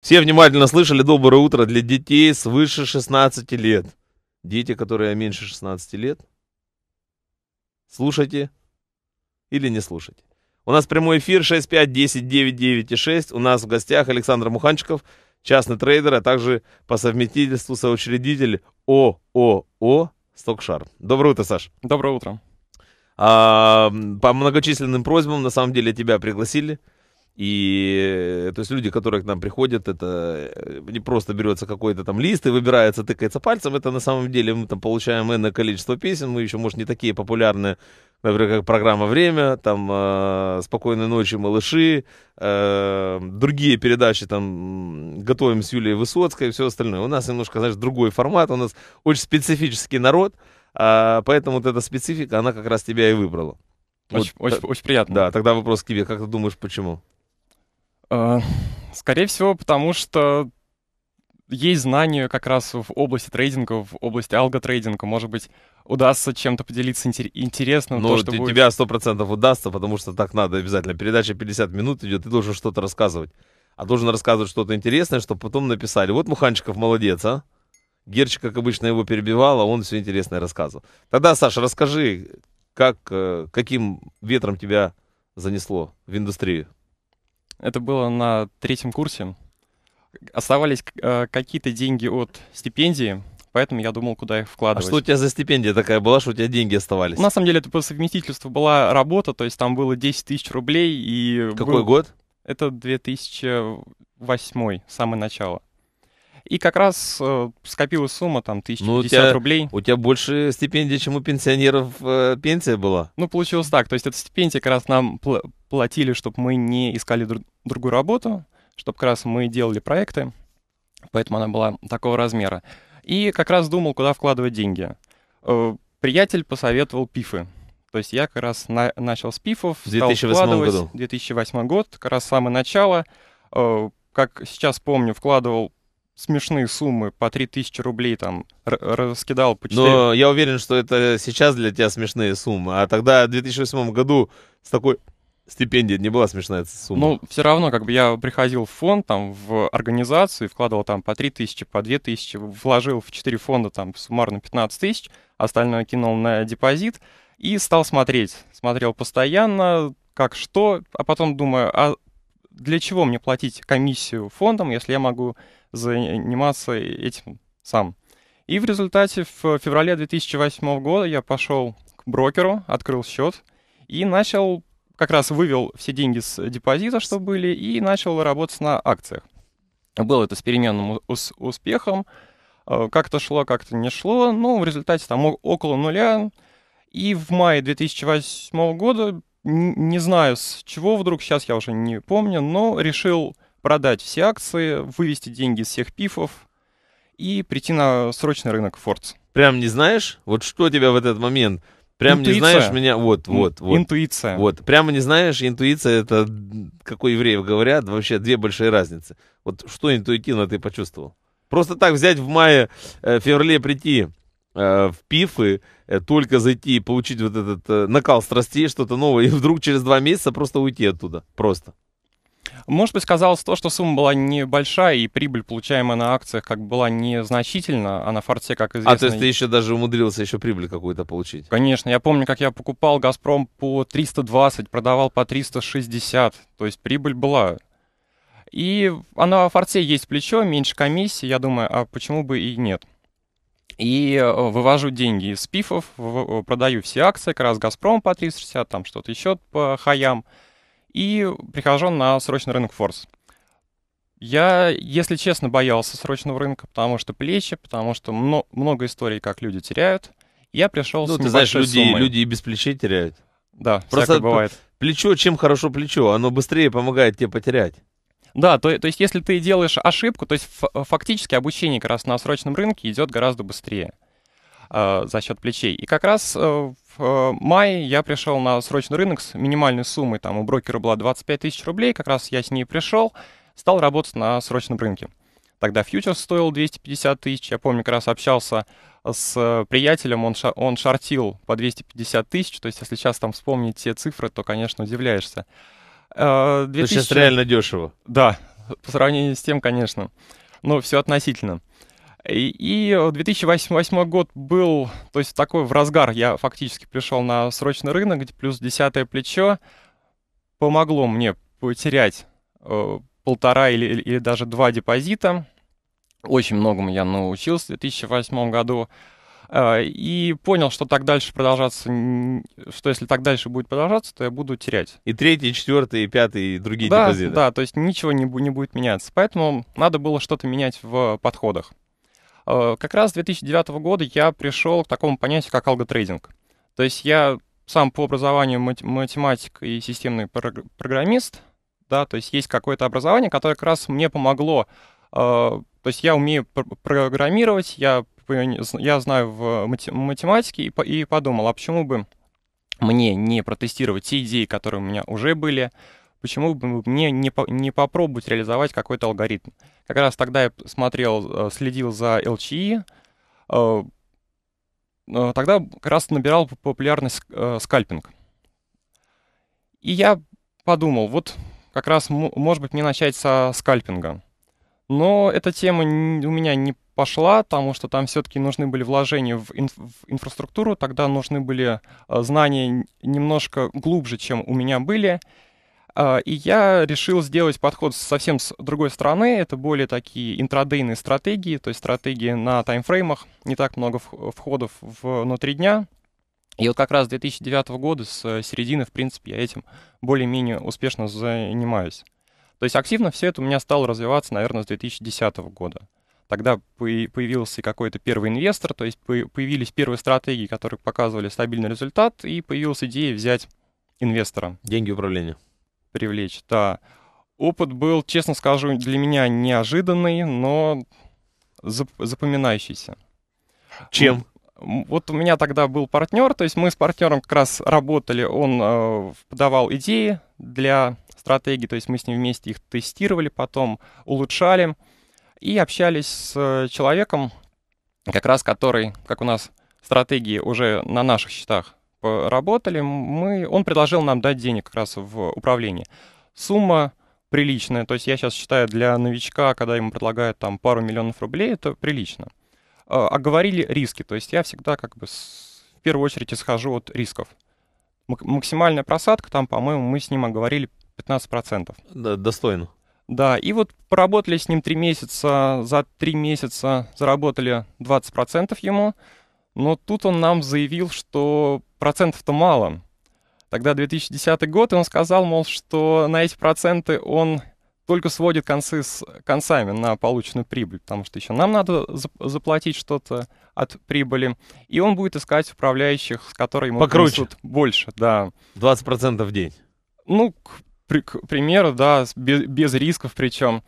Все внимательно слышали «Доброе утро» для детей свыше 16 лет. Дети, которые меньше 16 лет, слушайте или не слушайте. У нас прямой эфир 6510996. У нас в гостях Александр Муханчиков, частный трейдер, а также по совместительству соучредитель ООО «Стокшар». Доброе утро, Саш. Доброе утро. А, по многочисленным просьбам, на самом деле, тебя пригласили – и э, то есть люди, которые к нам приходят, это э, не просто берется какой-то там лист и выбирается, тыкается пальцем. Это на самом деле мы там получаем энное количество песен. Мы еще, может, не такие популярные, например, как программа «Время», там э, «Спокойной ночи, малыши», другие передачи, там «Готовим с Юлией Высоцкой» и все остальное. У нас немножко, знаешь, другой формат, у нас очень специфический народ, а, поэтому вот эта специфика, она как раз тебя и выбрала. Очень, вот, очень, очень приятно. Да, тогда вопрос к тебе. Как ты думаешь, почему? Э, скорее всего, потому что есть знания как раз в области трейдинга, в области алготрейдинга. Может быть, удастся чем-то поделиться интересным. Ну, то, тебя сто процентов удастся, потому что так надо обязательно. Передача 50 минут идет, ты должен что-то рассказывать. А должен рассказывать что-то интересное, чтобы потом написали. Вот Муханчиков молодец, а? Герчик, как обычно, его перебивал, а он все интересное рассказывал. Тогда, Саша, расскажи, как, э, каким ветром тебя занесло в индустрию? Это было на третьем курсе. Оставались э, какие-то деньги от стипендии, поэтому я думал, куда их а вкладывать. А что у тебя за стипендия такая была, что у тебя деньги оставались? На самом деле это по совместительству была работа, то есть там было 10 тысяч рублей и... Какой был... год? Это 2008, самое начало. И как раз э, скопилась сумма, там, 1050 ну, у тебя, рублей. У тебя больше стипендий, чем у пенсионеров э, пенсия была? Ну, получилось так. То есть эта стипендия как раз нам пл платили, чтобы мы не искали друг другую работу, чтобы как раз мы делали проекты. Поэтому она была такого размера. И как раз думал, куда вкладывать деньги. Э, приятель посоветовал пифы. То есть я как раз на начал с пифов, 2008 стал вкладывать. Году. 2008 год, как раз самое начало. Э, как сейчас помню, вкладывал смешные суммы, по 3000 рублей там раскидал по 4. Но я уверен, что это сейчас для тебя смешные суммы, а тогда в 2008 году с такой стипендии не была смешная сумма. Ну, все равно, как бы я приходил в фонд, там, в организацию, вкладывал там по 3 тысячи, по 2 тысячи, вложил в 4 фонда там суммарно 15 тысяч, остальное кинул на депозит и стал смотреть. Смотрел постоянно, как что, а потом думаю, а для чего мне платить комиссию фондам, если я могу заниматься этим сам. И в результате в феврале 2008 года я пошел к брокеру, открыл счет и начал, как раз вывел все деньги с депозита, что были, и начал работать на акциях. Было это с переменным ус- успехом. Э, как-то шло, как-то не шло. Ну, в результате там около нуля. И в мае 2008 года, не знаю с чего вдруг, сейчас я уже не помню, но решил продать все акции, вывести деньги из всех пифов и прийти на срочный рынок Фордс. Прям не знаешь? Вот что тебя в этот момент... Прям интуиция. не знаешь меня, вот, вот, вот. Интуиция. Вот, прямо не знаешь, интуиция это, как у евреев говорят, вообще две большие разницы. Вот что интуитивно ты почувствовал? Просто так взять в мае, э, феврале прийти э, в пифы, э, только зайти и получить вот этот э, накал страстей, что-то новое, и вдруг через два месяца просто уйти оттуда, просто. Может быть, казалось то, что сумма была небольшая, и прибыль, получаемая на акциях, как бы была незначительна, а на форте, как известно... А, то есть ты еще даже умудрился еще прибыль какую-то получить? Конечно. Я помню, как я покупал «Газпром» по 320, продавал по 360. То есть прибыль была. И она в а форте есть плечо, меньше комиссии. Я думаю, а почему бы и нет? И э, вывожу деньги из пифов, продаю все акции, как раз «Газпром» по 360, там что-то еще по хаям и прихожу на срочный рынок форс. Я, если честно, боялся срочного рынка, потому что плечи, потому что мно- много историй, как люди теряют. Я пришел ну, с ты знаешь, люди, суммой. люди и без плечей теряют. Да, просто бывает. Плечо, чем хорошо плечо, оно быстрее помогает тебе потерять. Да, то, то есть если ты делаешь ошибку, то есть фактически обучение как раз на срочном рынке идет гораздо быстрее. Э, за счет плечей. И как раз э, в э, мае я пришел на срочный рынок с минимальной суммой, там у брокера была 25 тысяч рублей, как раз я с ней пришел, стал работать на срочном рынке. Тогда фьючерс стоил 250 тысяч, я помню, как раз общался с приятелем, он, ша он шортил по 250 тысяч, то есть если сейчас там вспомнить те цифры, то, конечно, удивляешься. 2000... Ну, сейчас реально дешево. Да, по сравнению с тем, конечно. но все относительно. И, и 2008 год был, то есть такой в разгар. Я фактически пришел на срочный рынок, плюс десятое плечо помогло мне потерять э, полтора или, или даже два депозита. Очень многому я научился в 2008 году. Э, и понял, что так дальше продолжаться, что если так дальше будет продолжаться, то я буду терять. И третий, четвертый, и пятый, и другие да, депозиты. Да, то есть ничего не, не будет меняться. Поэтому надо было что-то менять в подходах. Э, как раз с 2009 года я пришел к такому понятию, как алготрейдинг. То есть я сам по образованию математик и системный программист, да, то есть есть какое-то образование, которое как раз мне помогло. Э, то есть я умею программировать, я, я знаю в математике и подумал, а почему бы мне не протестировать те идеи, которые у меня уже были, почему бы мне не, по, не попробовать реализовать какой-то алгоритм. Как раз тогда я смотрел, э, следил за LCE, э, тогда как раз набирал популярность э, скальпинг. И я подумал, вот как раз, может быть, мне начать со скальпинга. Но эта тема у меня не пошла, потому что там все-таки нужны были вложения в, инф в инфраструктуру, тогда нужны были знания немножко глубже, чем у меня были. А, и я решил сделать подход совсем с другой стороны. Это более такие интрадейные стратегии, то есть стратегии на таймфреймах. Не так много входов внутри дня. И вот как раз с 2009 года, с э, середины, в принципе, я этим более-менее успешно занимаюсь. То есть активно все это у меня стало развиваться, наверное, с 2010 года. Тогда появился какой-то первый инвестор, то есть появились первые стратегии, которые показывали стабильный результат, и появилась идея взять инвестора. Деньги управления привлечь, да. Опыт был, честно скажу, для меня неожиданный, но запоминающийся. Чем? Вот у меня тогда был партнер, то есть мы с партнером как раз работали, он э, подавал идеи для стратегии, то есть мы с ним вместе их тестировали, потом улучшали и общались с э, человеком, как раз который, как у нас стратегии уже на наших счетах работали, мы, он предложил нам дать денег как раз в управлении. Сумма приличная, то есть я сейчас считаю, для новичка, когда ему предлагают там пару миллионов рублей, это прилично. Оговорили а, а риски, то есть я всегда как бы с, в первую очередь исхожу от рисков. Максимальная просадка, там, по-моему, мы с ним оговорили 15%. Да, достойно. Да, и вот поработали с ним три месяца, за три месяца заработали 20% ему, но тут он нам заявил, что процентов-то мало. Тогда 2010 год, и он сказал, мол, что на эти проценты он только сводит концы с концами на полученную прибыль, потому что еще нам надо заплатить что-то от прибыли, и он будет искать управляющих, с которыми ему Покруче. больше, да. 20% в день. Ну, к, к примеру, да, без, без рисков причем.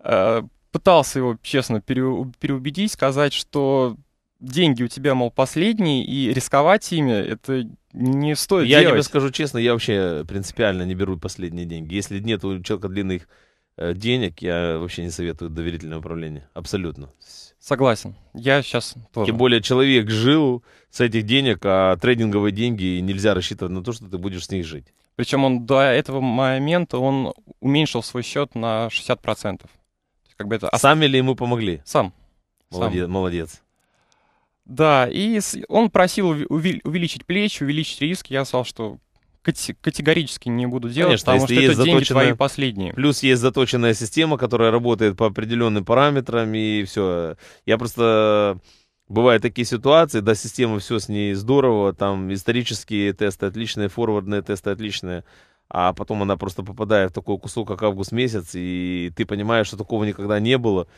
Э, пытался его, честно, переубедить, сказать, что деньги у тебя, мол, последние, и рисковать ими это не стоит Я делать. тебе скажу честно, я вообще принципиально не беру последние деньги. Если нет у человека длинных э, денег, я вообще не советую доверительное управление. Абсолютно. Согласен. Я сейчас тоже. Тем более человек жил с этих денег, а трейдинговые деньги нельзя рассчитывать на то, что ты будешь с них жить. Причем он до этого момента он уменьшил свой счет на 60%. То как бы это... Сами ли ему помогли? Сам. Молодец. Сам. молодец. Да, и он просил увеличить плечи, увеличить риски. Я сказал, что категорически не буду делать, Конечно, потому что это деньги твои последние. Плюс есть заточенная система, которая работает по определенным параметрам, и все. Я просто... Бывают такие ситуации, да, система все с ней здорово, там исторические тесты отличные, форвардные тесты отличные, а потом она просто попадает в такой кусок, как август месяц, и ты понимаешь, что такого никогда не было,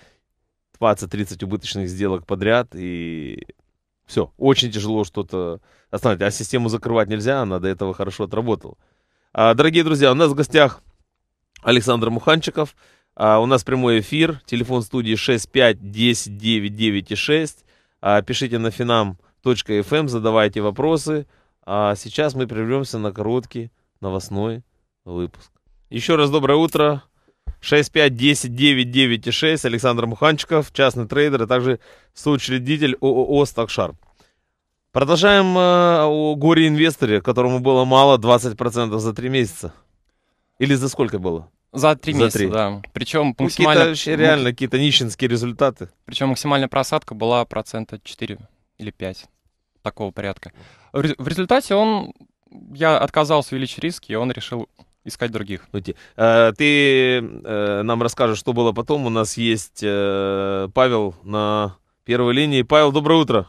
20-30 убыточных сделок подряд, и все, очень тяжело что-то остановить. А систему закрывать нельзя, она до этого хорошо отработала. А, дорогие друзья, у нас в гостях Александр Муханчиков. А, у нас прямой эфир, телефон студии 65-10-996. А, пишите на finam.fm, эм, задавайте вопросы. А сейчас мы прервемся на короткий новостной выпуск. Еще раз доброе утро. 65109996 Александр Муханчиков, частный трейдер, а также соучредитель ООО «Стокшарп». Продолжаем э, о горе-инвесторе, которому было мало 20% за 3 месяца. Или за сколько было? За три за месяца, 3. да. Причем ну, Какие-то, реально какие-то нищенские результаты. Причем максимальная просадка была процента 4 или 5. Такого порядка. В результате он... Я отказался увеличить риски, и он решил искать других. Ну, э, ты ты э, нам расскажешь, что было потом. У нас есть э, Павел на первой линии. Павел, доброе утро.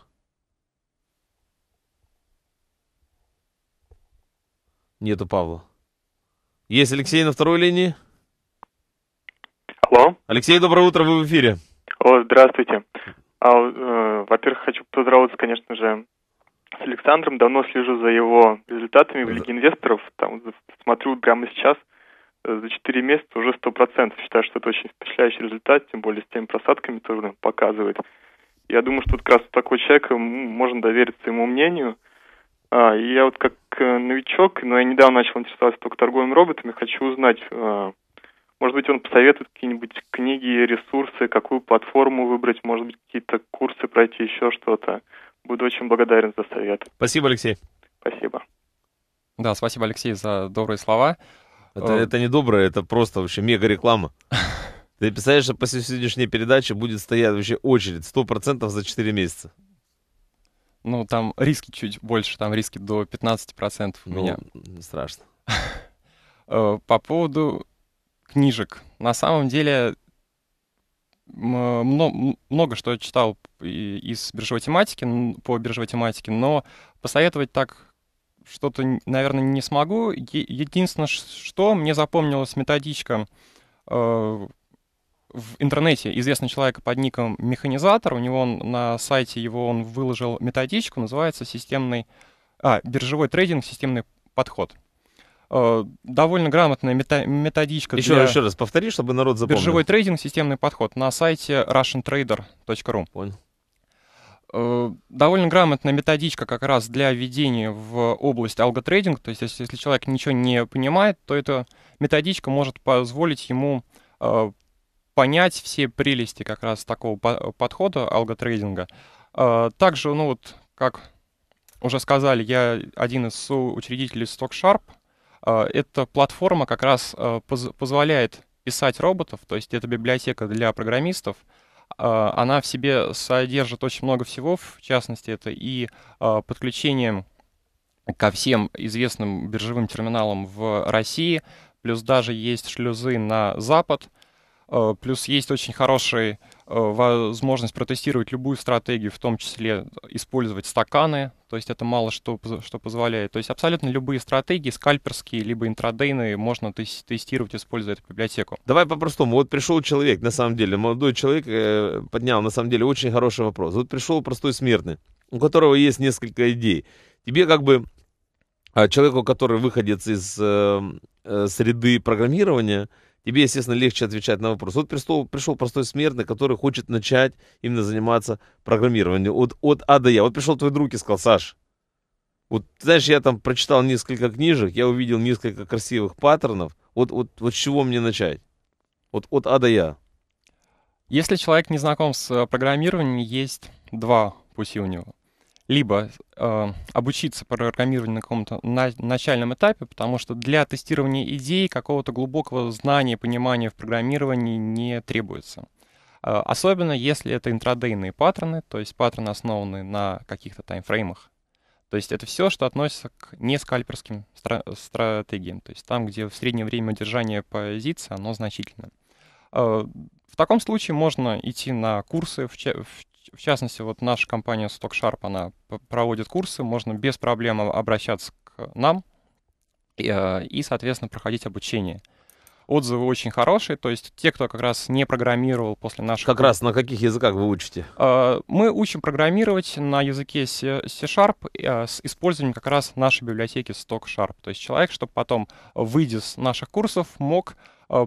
Нету Павла. Есть Алексей на второй линии. Алло. Алексей, доброе утро, вы в эфире. О, здравствуйте. А, э, во-первых, хочу поздравиться, конечно же, с Александром, давно слежу за его результатами в Лиге инвесторов. Там смотрю прямо сейчас э, за 4 месяца уже 100%. Считаю, что это очень впечатляющий результат, тем более с теми просадками, тоже он показывает. Я думаю, что вот как раз такого человека можно довериться ему мнению. А, и я вот как э, новичок, но я недавно начал интересоваться только торговыми роботами, хочу узнать, э, может быть, он посоветует какие-нибудь книги, ресурсы, какую платформу выбрать, может быть, какие-то курсы пройти, еще что-то. Буду очень благодарен за совет. Спасибо, Алексей. Спасибо. Да, спасибо, Алексей, за добрые слова. Это, О... Э, это не добрые, это просто вообще мега реклама. Ты представляешь, что после сегодняшней передачи будет стоять вообще очередь сто процентов за 4 месяца? Ну, там риски чуть больше, там риски до 15% у ну, меня. Страшно. Э, по поводу книжек. На самом деле Э, много много что читал из биржевой тематики, по биржевой тематике, но посоветовать так что-то, наверное, не смогу. Единственное, что мне запомнилось методичка э, в интернете известный человек под ником Механизатор. У него он, на сайте его он выложил методичку, называется системный, а, биржевой трейдинг, системный подход. Э, довольно грамотная методичка. Еще, для еще раз повтори, чтобы народ запомнил. Биржевой трейдинг, системный подход на сайте russiantrader.ru. Понял. Э, довольно грамотная методичка как раз для введения в область алготрейдинг. То есть, если, если человек ничего не понимает, то эта методичка может позволить ему э, понять все прелести как раз такого подхода алготрейдинга. Также, ну вот, как уже сказали, я один из учредителей StockSharp — а, эта платформа как раз а, позволяет писать роботов, то есть это библиотека для программистов. А, она в себе содержит очень много всего, в частности, это и подключение ко всем известным биржевым терминалам в России, плюс даже есть шлюзы на Запад, Э, плюс есть очень хорошая э, возможность протестировать любую стратегию, в том числе использовать стаканы, то есть это мало что, что позволяет. То есть абсолютно любые стратегии, скальперские, либо интрадейные, можно тестировать, используя эту библиотеку. Давай по-простому. Вот пришел человек, на самом деле, молодой человек э, поднял, на самом деле, очень хороший вопрос. Вот пришел простой смертный, у которого есть несколько идей. Тебе как бы а, человеку, который выходец из э, среды программирования, тебе, естественно, легче отвечать на вопрос. Вот пришел, пришел простой смертный, который хочет начать именно заниматься программированием от, от А до Я. Вот пришел твой друг и сказал, Саш, вот, знаешь, я там прочитал несколько книжек, я увидел несколько красивых паттернов. Вот, вот, вот с чего мне начать? Вот от А до Я. Если человек не знаком с э, программированием, есть два пути у него либо э, обучиться программированию на каком-то на, начальном этапе, потому что для тестирования идей какого-то глубокого знания, понимания в программировании не требуется. Э, особенно если это интрадейные паттерны, то есть паттерны, основанные на каких-то таймфреймах. То есть это все, что относится к нескальперским стра- стратегиям, то есть там, где в среднее время держание позиции, оно значительно. Э, в таком случае можно идти на курсы в, в в частности, вот наша компания StockSharp, она проводит курсы, можно без проблем обращаться к нам и, э, и соответственно, проходить обучение. Отзывы очень хорошие, то есть те, кто как раз не программировал после наших... Как раз на каких языках вы учите? Э, мы учим программировать на языке C-Sharp э, с использованием как раз нашей библиотеки StockSharp. То есть человек, чтобы потом, выйдя с наших курсов, мог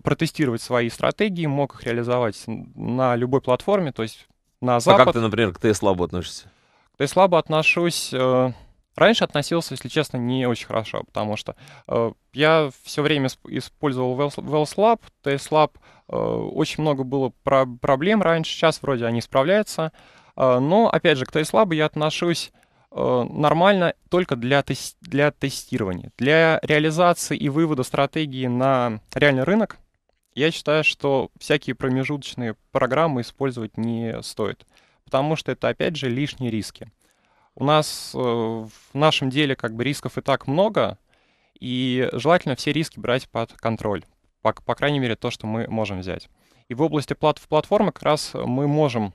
протестировать свои стратегии, мог их реализовать на любой платформе, то есть на Запад. А как ты, например, к Тесла относишься? К Тесла отношусь... Э, раньше относился, если честно, не очень хорошо, потому что э, я все время использовал Wells Lab. Tesla э, очень много было про проблем раньше, сейчас вроде они справляются. Э, но, опять же, к Tesla я отношусь э, нормально только для, тес для тестирования. Для реализации и вывода стратегии на реальный рынок — я считаю, что всякие промежуточные программы использовать не стоит, потому что это, опять же, лишние риски. У нас э, в нашем деле как бы рисков и так много, и желательно все риски брать под контроль, по, по крайней мере, то, что мы можем взять. И в области плат платформы как раз мы можем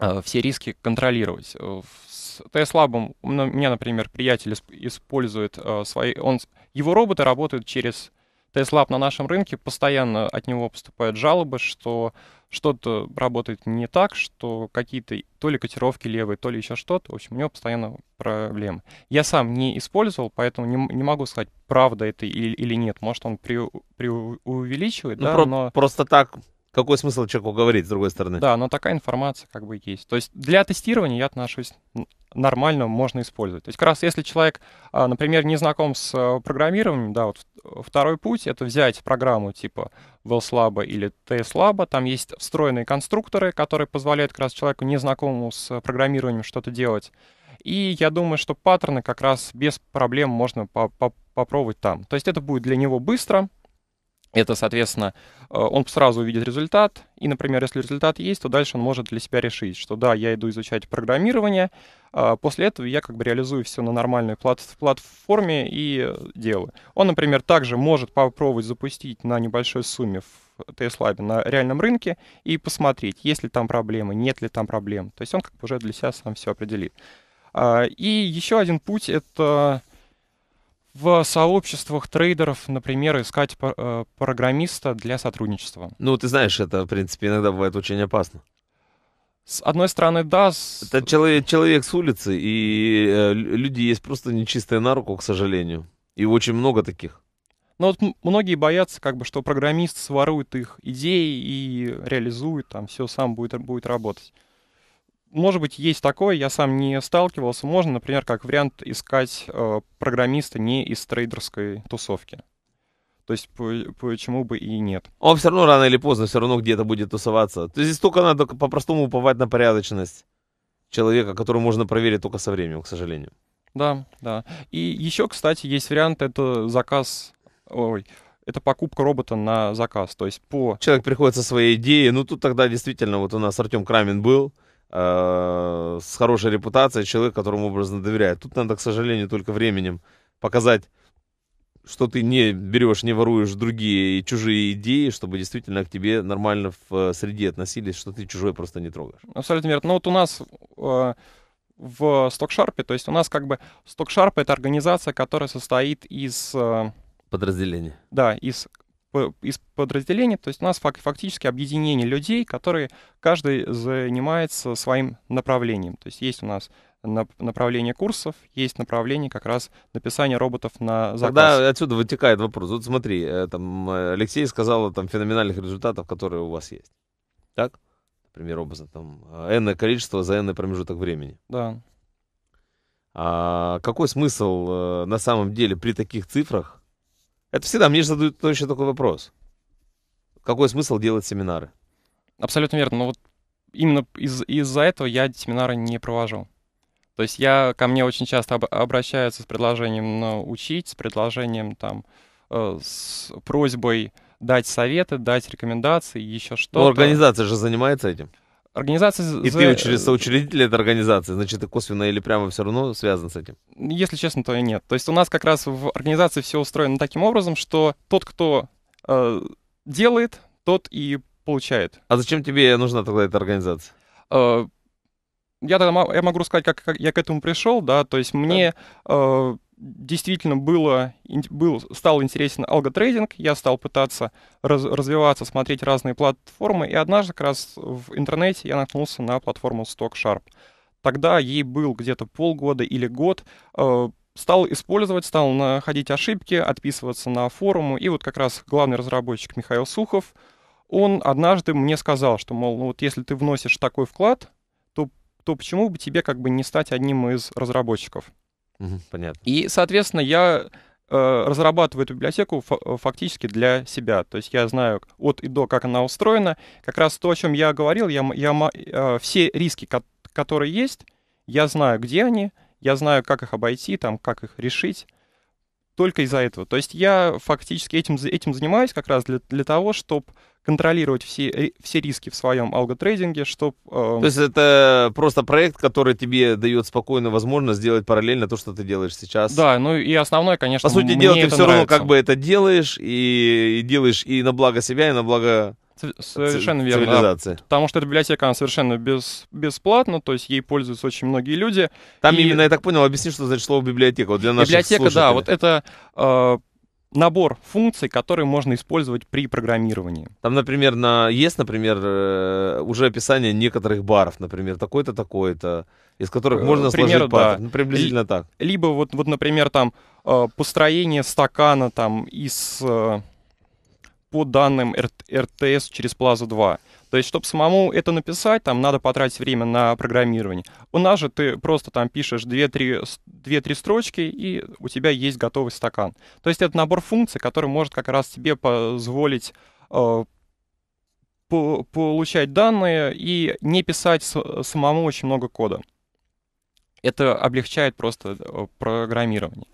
э, все риски контролировать. Э, с ts у меня, например, приятель использует э, свои... Он, его роботы работают через TestLab на нашем рынке, постоянно от него поступают жалобы, что что-то работает не так, что какие-то то ли котировки левые, то ли еще что-то. В общем, у него постоянно проблемы. Я сам не использовал, поэтому не, не могу сказать, правда это или, или нет. Может, он при, преувеличивает, ну, да, про- но... Просто так какой смысл человеку говорить, с другой стороны? Да, но такая информация как бы есть. То есть для тестирования я отношусь нормально, можно использовать. То есть как раз если человек, а, например, не знаком с а, программированием, да, вот Второй путь — это взять программу типа VLSLab или TSLab. Там есть встроенные конструкторы, которые позволяют как раз человеку, незнакомому с программированием, что-то делать. И я думаю, что паттерны как раз без проблем можно попробовать там. То есть это будет для него быстро, это, соответственно, э, он сразу увидит результат, и, например, если результат есть, то дальше он может для себя решить, что да, я иду изучать программирование, а после этого я как бы реализую все на нормальной плат платформе и делаю. Он, например, также может попробовать запустить на небольшой сумме в TSLab на реальном рынке и посмотреть, есть ли там проблемы, нет ли там проблем. То есть он как бы уже для себя сам все определит. А, и еще один путь — это в сообществах трейдеров, например, искать э, программиста для сотрудничества. Ну, ты знаешь, это, в принципе, иногда бывает очень опасно. С одной стороны, да. С... Это человек, человек с улицы, и э, люди есть просто нечистые на руку, к сожалению. И очень много таких. Но ну, вот многие боятся, как бы, что программист сворует их идеи и реализует, там все сам будет, будет работать может быть, есть такое, я сам не сталкивался. Можно, например, как вариант искать э, программиста не из трейдерской тусовки. То есть по почему бы и нет. Он все равно рано или поздно все равно где-то будет тусоваться. То есть здесь только надо по-простому уповать на порядочность человека, который можно проверить только со временем, к сожалению. Да, да. И еще, кстати, есть вариант, это заказ, ой, это покупка робота на заказ. То есть по... Человек приходит со своей идеей, ну тут тогда действительно, вот у нас Артем Крамин был, Э, с хорошей репутацией, человек, которому образно доверяет. Тут надо, к сожалению, только временем показать, что ты не берешь, не воруешь другие и чужие идеи, чтобы действительно к тебе нормально в э, среде относились, что ты чужой просто не трогаешь. Абсолютно верно. Ну вот у нас э, в Стокшарпе, то есть у нас как бы Стокшарп — это организация, которая состоит из... Э, Подразделений. Да, из из подразделений. То есть у нас фактически объединение людей, которые каждый занимается своим направлением. То есть есть у нас направление курсов, есть направление как раз написания роботов на заказ. Тогда отсюда вытекает вопрос. Вот смотри, э, там э, Алексей сказал там феноменальных результатов, которые у вас есть. Так? Например, образно там э, энное количество за энный промежуток времени. Да. А какой смысл на самом деле при таких цифрах это всегда, мне же задают точно такой вопрос. Какой смысл делать семинары? Абсолютно верно. Но вот именно из- из-за этого я семинары не провожу. То есть я, ко мне очень часто об- обращаются с предложением научить, с предложением там, э, с просьбой дать советы, дать рекомендации, еще ну, что-то. Но организация же занимается этим. Организация... И за... ты через соучредитель этой организации, значит, ты косвенно или прямо все равно связан с этим? Если честно, то и нет. То есть у нас как раз в организации все устроено таким образом, что тот, кто э, делает, тот и получает. А зачем тебе нужна тогда эта организация? Э, я тогда я могу рассказать, как, как я к этому пришел, да, то есть мне... Да. Э, действительно было, был, стал интересен алготрейдинг, я стал пытаться раз, развиваться, смотреть разные платформы, и однажды как раз в интернете я наткнулся на платформу StockSharp. Тогда ей был где-то полгода или год, э, стал использовать, стал находить ошибки, отписываться на форумы, и вот как раз главный разработчик Михаил Сухов, он однажды мне сказал, что, мол, ну вот если ты вносишь такой вклад, то, то почему бы тебе как бы не стать одним из разработчиков? Угу, понятно. И, соответственно, я э, разрабатываю эту библиотеку э, фактически для себя. То есть я знаю от и до, как она устроена. Как раз то, о чем я говорил, я, я, э, все риски, ко которые есть, я знаю, где они, я знаю, как их обойти, там, как их решить только из-за этого. То есть я фактически этим, этим занимаюсь как раз для, для того, чтобы контролировать все, э, все риски в своем алготрейдинге, чтобы... Э... Эм, то есть это просто проект, который тебе дает спокойно возможность сделать параллельно то, что ты делаешь сейчас. Да, ну и основное, конечно, По сути дела, ты все нравится. равно как бы это делаешь, и, и делаешь и на благо себя, и на благо Совершенно верно. Цивилизация. Да, потому что эта библиотека, она совершенно без, бесплатна, то есть ей пользуются очень многие люди. Там и... именно, я так понял, объясни, что значит слово библиотека вот для наших Библиотека, слушателей. да, вот это э, набор функций, которые можно использовать при программировании. Там, например, на, есть, например, э, уже описание некоторых баров, например, такой-то, такой-то, из которых э, можно Пример, сложить паттерн, да. ну, приблизительно Л- так. Либо вот, вот, например, там э, построение стакана там из... Э, по данным РТС через плазу 2. То есть, чтобы самому это написать, там надо потратить время на программирование. У нас же ты просто там пишешь 2-3 строчки, и у тебя есть готовый стакан. То есть это набор функций, который может как раз тебе позволить э, по получать данные и не писать самому очень много кода. Это облегчает просто э, программирование.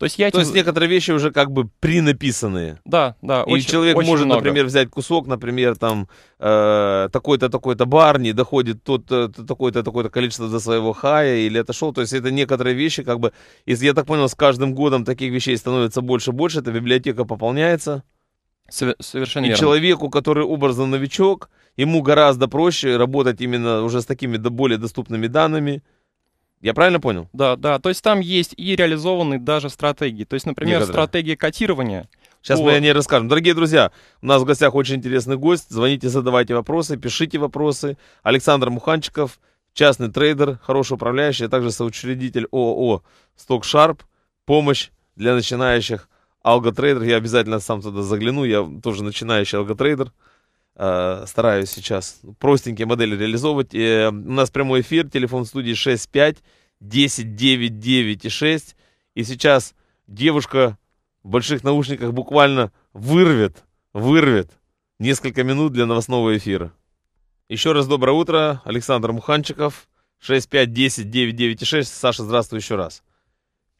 То есть, я этим... То есть некоторые вещи уже как бы принаписанные. Да, да. И очень, человек очень может, много. например, взять кусок, например, там э, такой-то, такой-то барни, доходит тот, э, такое-то, такое-то количество до своего хая или это шоу. То есть это некоторые вещи как бы... Если я так понял, с каждым годом таких вещей становится больше и больше, эта библиотека пополняется. Совершенно и человеку, который образно новичок, ему гораздо проще работать именно уже с такими более доступными данными, я правильно понял? Да, да. То есть там есть и реализованные даже стратегии. То есть, например, Некоторые. стратегия котирования. Сейчас по... мы о ней расскажем. Дорогие друзья, у нас в гостях очень интересный гость. Звоните, задавайте вопросы, пишите вопросы. Александр Муханчиков, частный трейдер, хороший управляющий, а также соучредитель ООО Сток Шарп, Помощь для начинающих алготрейдеров. Я обязательно сам туда загляну. Я тоже начинающий алготрейдер. трейдер Э, стараюсь сейчас простенькие модели реализовывать. И э, у нас прямой эфир, телефон студии 65 10 и 6. И сейчас девушка в больших наушниках буквально вырвет, вырвет несколько минут для новостного эфира. Еще раз доброе утро, Александр Муханчиков, 65 10 6. Саша, здравствуй еще раз.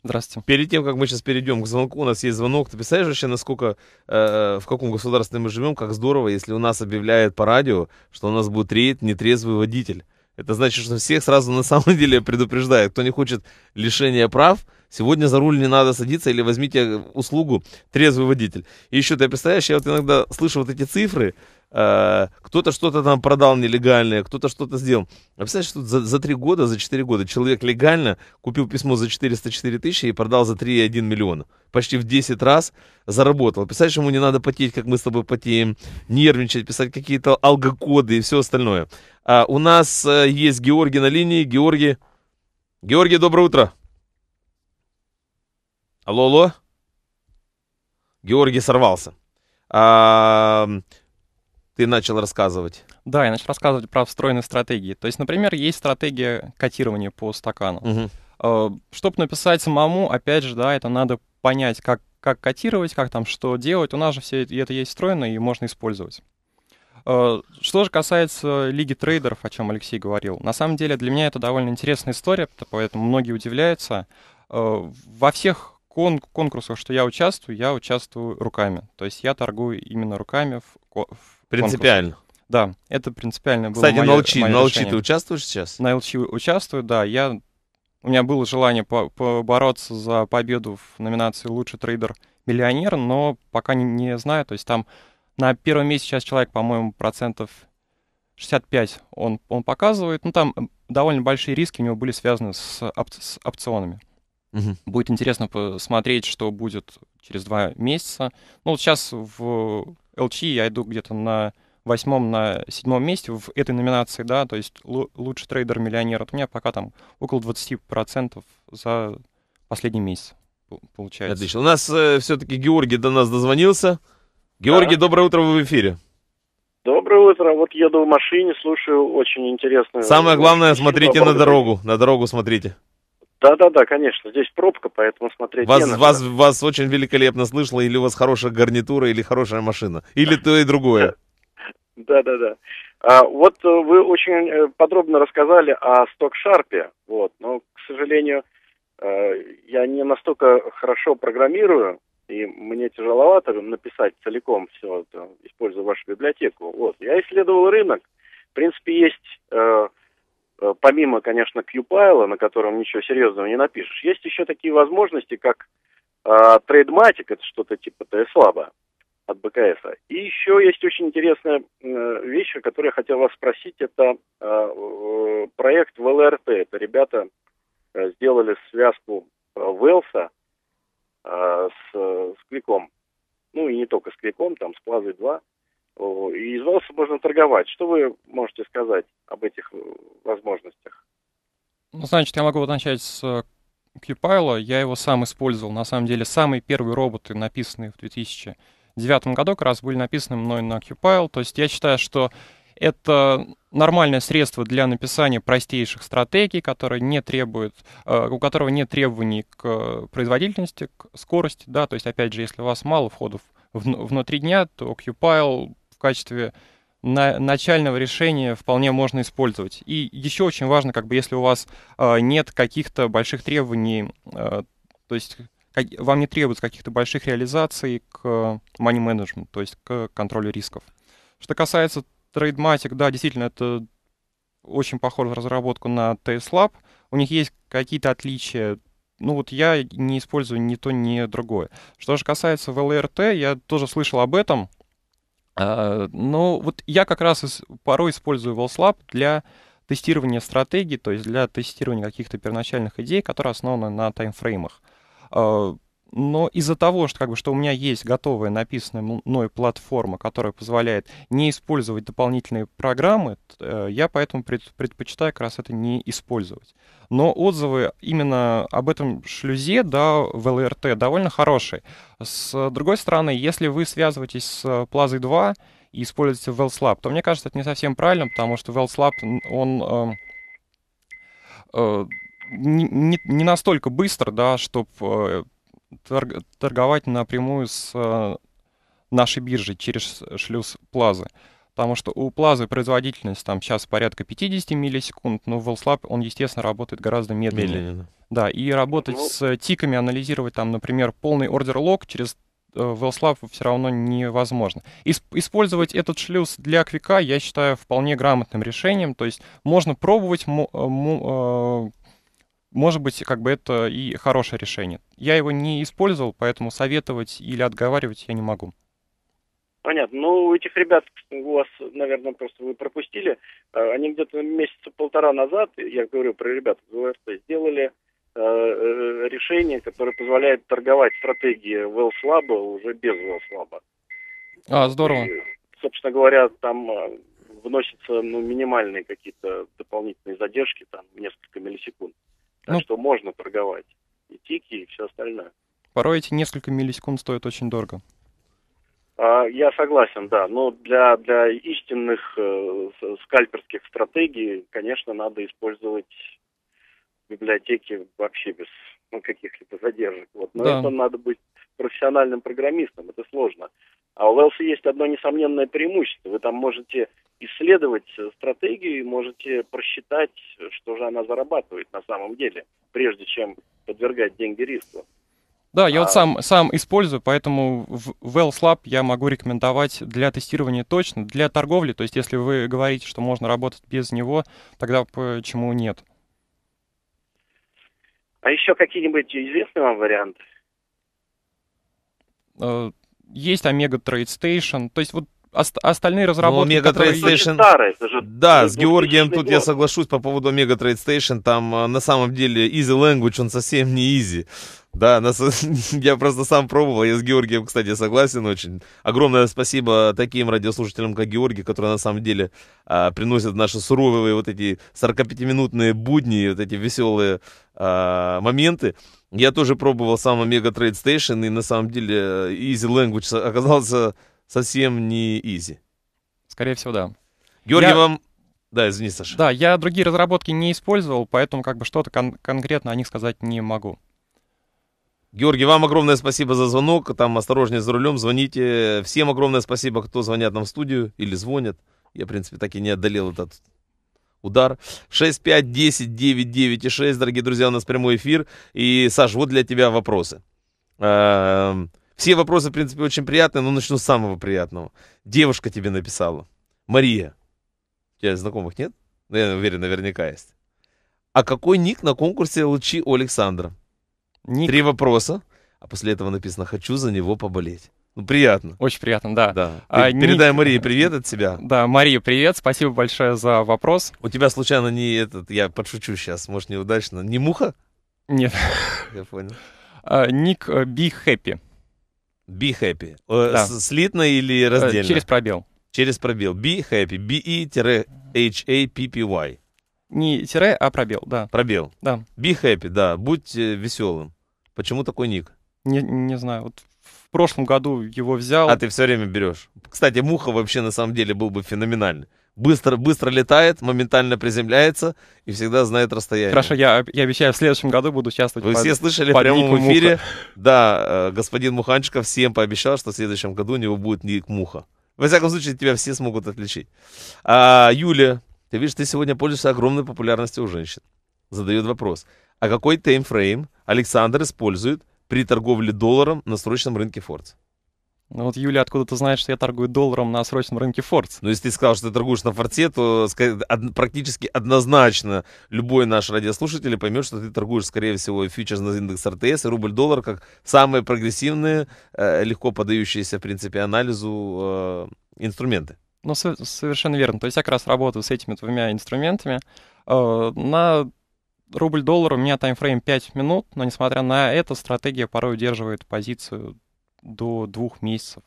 Здравствуйте. Перед тем, как мы сейчас перейдем к звонку, у нас есть звонок. Ты представляешь вообще, насколько, э, в каком государстве мы живем, как здорово, если у нас объявляет по радио, что у нас будет рейд нетрезвый водитель. Это значит, что всех сразу на самом деле предупреждают. Кто не хочет лишения прав, сегодня за руль не надо садиться или возьмите э, услугу трезвый водитель. И еще, ты представляешь, я вот иногда слышу вот эти цифры, Э, кто-то что-то там продал нелегальное, кто-то что-то сделал. А представляешь, что за, за 3 года, за 4 года человек легально купил письмо за 404 тысячи и продал за 3,1 миллиона. Почти в 10 раз заработал. Представляешь, ему не надо потеть, как мы с тобой потеем, нервничать, писать какие-то алгокоды и все остальное. А у нас э, есть Георгий на линии. Георгий. Георгий, доброе утро. Алло, алло. Георгий сорвался. А, ты начал рассказывать. Да, я начал рассказывать про встроенные стратегии. То есть, например, есть стратегия котирования по стакану. Угу. Э, Чтобы написать самому, опять же, да, это надо понять, как, как котировать, как там что делать. У нас же все это есть встроено и можно использовать. Э, что же касается лиги трейдеров, о чем Алексей говорил, на самом деле для меня это довольно интересная история, поэтому многие удивляются. Э, во всех кон конкурсах, что я участвую, я участвую руками. То есть я торгую именно руками в, в Принципиально. Конкурс. Да, это принципиально Кстати, было Кстати, на LC, на LC ты участвуешь сейчас? На LC участвую, да. Я, у меня было желание побороться за победу в номинации «Лучший трейдер-миллионер», но пока не, не знаю. То есть там на первом месте сейчас человек, по-моему, процентов 65 он, он показывает. Ну, там довольно большие риски у него были связаны с, оп с опционами. Угу. Будет интересно посмотреть, что будет через два месяца. Ну, вот сейчас в LG я иду где-то на восьмом, на седьмом месте в этой номинации, да, то есть лучший трейдер-миллионер. Вот у меня пока там около 20% за последний месяц получается. Отлично. У нас э, все-таки Георгий до нас дозвонился. Георгий, да. доброе утро, вы в эфире. Доброе утро. Вот еду в машине, слушаю очень интересно. Самое главное, смотрите на дорогу. На дорогу смотрите. Да-да-да, конечно, здесь пробка, поэтому смотреть вас, не надо. Вас очень великолепно слышно, или у вас хорошая гарнитура, или хорошая машина, или то и другое. Да-да-да. А, вот э, вы очень э, подробно рассказали о сток-шарпе, вот, но, к сожалению, э, я не настолько хорошо программирую, и мне тяжеловато написать целиком все, это, используя вашу библиотеку. Вот. Я исследовал рынок. В принципе, есть Э, помимо, конечно, QPile, на котором ничего серьезного не напишешь, есть еще такие возможности, как трейдматик, это что-то типа TSLab от БКС. И еще есть очень интересная э, вещь, о которой я хотел вас спросить, это э, проект ВЛРТ. Это ребята сделали связку Велса с, с Кликом, ну и не только с Кликом, там с Плазой 2, и из вас можно торговать. Что вы можете сказать об этих э, возможностях? Ну, значит, я могу вот начать с Кьюпайла. Э, я его сам использовал. На самом деле, самые первые роботы, написанные в 2009 году, как раз были написаны мной на Кьюпайл. То есть я считаю, что это нормальное средство для написания простейших стратегий, которые не требуют, э, у которого нет требований к производительности, к скорости, да, то есть, опять же, если у вас мало входов внутри дня, то Qpile качестве на, начального решения вполне можно использовать. И еще очень важно, как бы, если у вас э, нет каких-то больших требований, э, то есть как, вам не требуется каких-то больших реализаций к money management, то есть к контролю рисков. Что касается Tradematic, да, действительно, это очень похоже на разработку на TS Lab. У них есть какие-то отличия. Ну вот я не использую ни то, ни другое. Что же касается VLRT, я тоже слышал об этом. А, Но ну, вот я как раз порой использую WallSlab для тестирования стратегий, то есть для тестирования каких-то первоначальных идей, которые основаны на таймфреймах. А, но из-за того, что, как бы, что у меня есть готовая написанная мной платформа, которая позволяет не использовать дополнительные программы, э, я поэтому предпочитаю как раз это не использовать. Но отзывы именно об этом шлюзе, да, в ЛРТ довольно хорошие. С другой стороны, если вы связываетесь с Плазой 2 и используете WellSlab, то мне кажется, это не совсем правильно, потому что WellSlab, он... Э, э, не, не настолько быстро, да, чтобы э, торг, торговать напрямую с э, нашей биржи через шлюз Плазы. Потому что у Плазы производительность там сейчас порядка 50 миллисекунд, но Волслаб, он, естественно, работает гораздо медленнее. медленнее. Да, и работать ну... с тиками, анализировать там, например, полный ордер лог через э, Велслаб все равно невозможно. Исп использовать этот шлюз для квика я считаю вполне грамотным решением. То есть можно пробовать, э, может быть, как бы это и хорошее решение. Я его не использовал, поэтому советовать или отговаривать я не могу. Понятно. Ну, этих ребят у вас, наверное, просто вы пропустили. Э, они где-то месяца полтора назад, я говорю про ребят из УРТ, сделали э, э, решение, которое позволяет торговать стратегией Велслаба уже без Велслаба. А, здорово. И, собственно говоря, там вносятся ну, минимальные какие-то дополнительные задержки, там несколько миллисекунд. Так ну, что можно торговать. И тики, и все остальное. Порой эти несколько миллисекунд стоят очень дорого. А, я согласен, да. Но для, для истинных э, скальперских стратегий, конечно, надо использовать библиотеки вообще без ну, каких-либо задержек. Вот. Но да. это надо быть профессиональным программистом, это сложно. А у Велса есть одно несомненное преимущество. Вы там можете исследовать стратегию и можете просчитать, что же она зарабатывает на самом деле, прежде чем подвергать деньги риску. Да, я а... вот сам, сам использую, поэтому в Wells Lab я могу рекомендовать для тестирования точно, для торговли, то есть если вы говорите, что можно работать без него, тогда почему нет? А еще какие-нибудь известные вам варианты? Есть Omega Trade Station. То есть вот ост- остальные ну, разработки, ну, Omega которые... Trade Station... старые, это же да, с Георгием тут год. я соглашусь по поводу Omega Trade Station, там э, на самом деле easy language, он совсем не easy. Да, нас, я просто сам пробовал, я с Георгием, кстати, согласен очень. Огромное спасибо таким радиослушателям, как Георгий, которые на самом деле а, приносят наши суровые вот эти 45-минутные будни, вот эти веселые а, моменты. Я тоже пробовал сам Omega Trade Station, и на самом деле э, Easy Language оказался совсем не изи. Скорее всего, да. Георгий, я... вам... Да, извини, Саша. Да, я другие разработки не использовал, поэтому как бы что-то кон- конкретно о них сказать не могу. Георгий, вам огромное спасибо за звонок. Там осторожнее за рулем, звоните. Всем огромное спасибо, кто звонят нам в студию или звонят. Я, в принципе, так и не одолел этот удар. 6, 5, 10, 9, 9 и 6. Дорогие друзья, у нас прямой эфир. И, Саш, вот для тебя вопросы. Эм, все вопросы, в принципе, очень приятные, но начну с самого приятного. Девушка тебе написала. Мария. У тебя знакомых нет? Ну, я уверен, наверняка есть. А какой ник на конкурсе «Лучи у Александра»? Ник. Три вопроса. А после этого написано «Хочу за него поболеть». Ну, приятно. Очень приятно, да. да. А, Передай Ник... Марии привет от себя. Да, Мария, привет. Спасибо большое за вопрос. У тебя случайно не этот, я подшучу сейчас, может, неудачно, не муха? Нет. Я понял. А, ник э, Be Happy. Be happy. Э, да. Слитно или э, раздельно? Через пробел. Через пробел. Be happy. B-E-H-A-P-P-Y. Не тире, а пробел, да. Пробел. Да. Be happy, да. Будь веселым. Почему такой ник? Не, не знаю. Вот в прошлом году его взял. А ты все время берешь. Кстати, Муха вообще на самом деле был бы феноменальный быстро, быстро летает, моментально приземляется и всегда знает расстояние. Хорошо, я, я обещаю, в следующем году буду участвовать. Вы по, все слышали по в прямом эфире. Муха. Да, э, господин Муханчиков всем пообещал, что в следующем году у него будет ник Муха. Во всяком случае, тебя все смогут отличить. А, Юлия, ты видишь, ты сегодня пользуешься огромной популярностью у женщин. Задает вопрос. А какой таймфрейм Александр использует при торговле долларом на срочном рынке Фордс? Ну вот, Юля, откуда то знает, что я торгую долларом на срочном рынке Форц? Ну, если ты сказал, что ты торгуешь на Форте, то практически однозначно любой наш радиослушатель поймет, что ты торгуешь, скорее всего, фьючерс на индекс РТС и рубль-доллар как самые прогрессивные, э, легко подающиеся, в принципе, анализу э, инструменты. Ну, совершенно верно. То есть я как раз работаю с этими двумя инструментами. Э, на рубль-доллар у меня таймфрейм 5 минут, но, несмотря на это, стратегия порой удерживает позицию до двух месяцев.